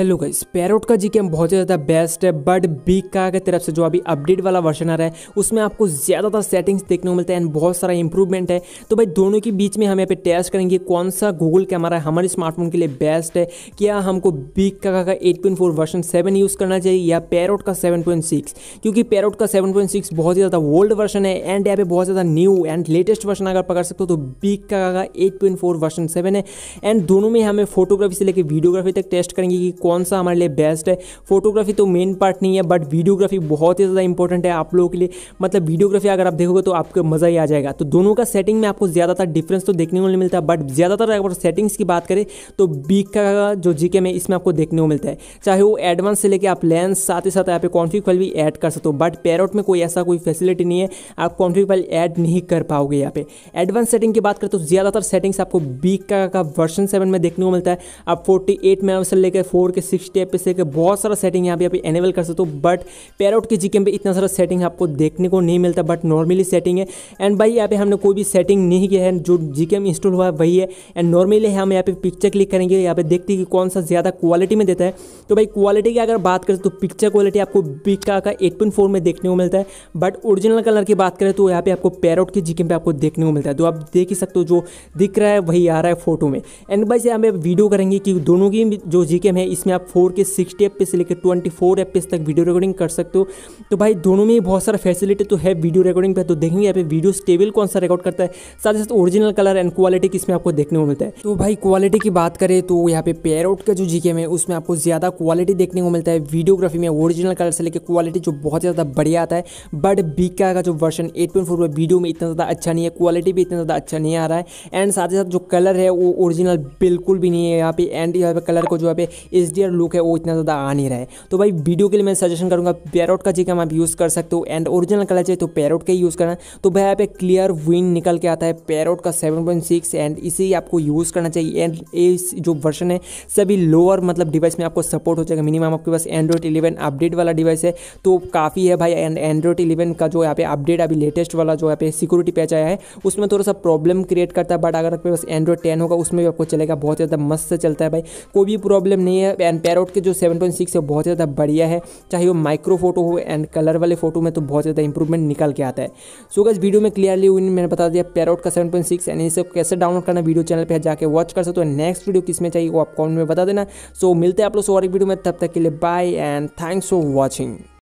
hello guys parrot का GK बहुत ही ज़्यादा बेस्ट है बट बिग का की तरफ से जो अभी अपडेट वाला वर्जन आ रहा है उसमें आपको ज़्यादातर सेटिंग्स देखने को मिलता है एंड बहुत सारा इंप्रूवमेंट है तो भाई दोनों के बीच में हम यहाँ पे टेस्ट करेंगे कौन सा गूगल कैमरा हमारे स्मार्टफोन के लिए बेस्ट है क्या हमको बिग का का एट वर्जन सेवन यूज़ करना चाहिए या पैरोट का सेवन क्योंकि पैरोट का सेवन बहुत ही ज़्यादा ओल्ड वर्जन है एंड यहाँ पे बहुत ज़्यादा न्यू एंड लेटेस्ट वर्जन अगर पकड़ सकते हो तो बिग का एट वर्जन सेवन है एंड दोनों में हमें फोटोग्राफी से लेकर वीडियोग्राफी तक टेस्ट करेंगे कि कौन सा हमारे लिए बेस्ट है फोटोग्राफी तो मेन पार्ट नहीं है बट वीडियोग्राफी बहुत ही ज़्यादा इंपॉर्टेंट है आप लोगों के लिए मतलब वीडियोग्राफी अगर आप देखोगे तो आपको मज़ा ही आ जाएगा तो दोनों का सेटिंग में आपको ज़्यादातर डिफरेंस तो देखने को नहीं मिलता बट ज़्यादातर अगर सेटिंग्स की बात करें तो बीक का जो जीके में इसमें आपको देखने को मिलता है चाहे वो एडवांस से लेकर आप लेंस साथ ही साथ यहाँ पे कॉन्फ्लिक फाइल भी ऐड कर सकते हो बट पैरोट में कोई ऐसा कोई फैसिलिटी नहीं है आप कॉन्फ्लिक फाइल ऐड नहीं कर पाओगे यहाँ पे एडवांस सेटिंग की बात करें तो ज़्यादातर सेटिंग्स आपको बीक का वर्जन सेवन में देखने को मिलता है आप फोर्टी एट मेगा लेकर फोर के के सिक्स टैप पे से बहुत सारा सेटिंग यहाँ पे आप एनेबल कर सकते हो बट पैरोट के जीके में इतना सारा सेटिंग आपको देखने को नहीं मिलता बट नॉर्मली सेटिंग है एंड भाई यहाँ पे हमने कोई भी सेटिंग नहीं किया है जो जीके में इंस्टॉल हुआ है वही है एंड नॉर्मली हम यहाँ पे पिक्चर क्लिक करेंगे यहाँ पे देखते हैं कि कौन सा ज़्यादा क्वालिटी में देता है तो भाई क्वालिटी की अगर बात करें तो पिक्चर क्वालिटी आपको बिका का एट में देखने को मिलता है बट ओरिजिनल कलर की बात करें तो यहाँ पे आपको पैरोट के जीके पे आपको देखने को मिलता है तो आप देख ही सकते हो जो दिख रहा है वही आ रहा है फोटो में एंड भाई यहाँ पे वीडियो करेंगे कि दोनों की जो जीके है जिसमें आप फोर के सिक्सटी एफ से लेकर ट्वेंटी फोर एफ तक वीडियो रिकॉर्डिंग कर सकते हो तो भाई दोनों में बहुत सारा फैसिलिटी तो है वीडियो रिकॉर्डिंग पर तो देखेंगे यहाँ पे वीडियो स्टेबल कौन सा रिकॉर्ड करता है साथ ही साथ ओरिजिनल कलर एंड क्वालिटी किसमें आपको देखने को मिलता है तो भाई क्वालिटी की बात करें तो यहाँ पे पेयरआउट का जो जीके है उसमें आपको ज़्यादा क्वालिटी देखने को मिलता है वीडियोग्राफी में ओरिजिनल कलर से लेकर क्वालिटी जो बहुत ज़्यादा बढ़िया आता है बट बीका का जो version eight point four video में इतना ज़्यादा अच्छा नहीं है क्वालिटी भी इतना ज़्यादा अच्छा नहीं आ रहा है एंड साथ ही साथ जो कलर है वो ओरिजिनल बिल्कुल भी नहीं है यहाँ पे एंड यहाँ पे कलर को जो यहाँ पे इस एच लुक है वो इतना ज़्यादा आ नहीं रहा है तो भाई वीडियो के लिए मैं सजेशन करूँगा पैरोट का जिकम आप यूज़ कर सकते हो एंड ओरिजिनल कलर चाहिए तो पैरोट का ही यूज़ करना तो भाई आप एक क्लियर विन निकल के आता है पैरोट का सेवन एंड इसे आपको यूज़ करना चाहिए एंड इस जो वर्षन है सभी लोअर मतलब डिवाइस में आपको सपोर्ट हो जाएगा मिनिमम आपके पास एंड्रॉइड इलेवन अपडेट वाला डिवाइस है तो काफ़ी है भाई एंड एंड्रॉइड इलेवन का जो यहाँ पे अपडेट अभी लेटेस्ट वाला जो यहाँ पे सिक्योरिटी पैच आया है उसमें थोड़ा सा प्रॉब्लम क्रिएट करता है बट अगर आपके पास एंड्रॉइड टेन होगा उसमें भी आपको चलेगा बहुत ज़्यादा मस्त से चलता है भाई कोई भी प्रॉब्लम नहीं है एंड पैरोट के जो 7.6 है बहुत ज़्यादा बढ़िया है चाहे वो माइक्रो फोटो हो एंड कलर वाले फोटो में तो बहुत ज़्यादा इंप्रूवमेंट निकल के आता है सो गज वीडियो में क्लियरली मैंने बता दिया पैरोट का 7.6 एंड इसे कैसे डाउनलोड करना वीडियो चैनल पर जाकर वॉच कर सकते हो नेक्स्ट वीडियो किस में चाहिए वो आप कॉमेंट में बता देना सो मिलते हैं आप लोग और वीडियो में तब तक के लिए bye and thanks for watching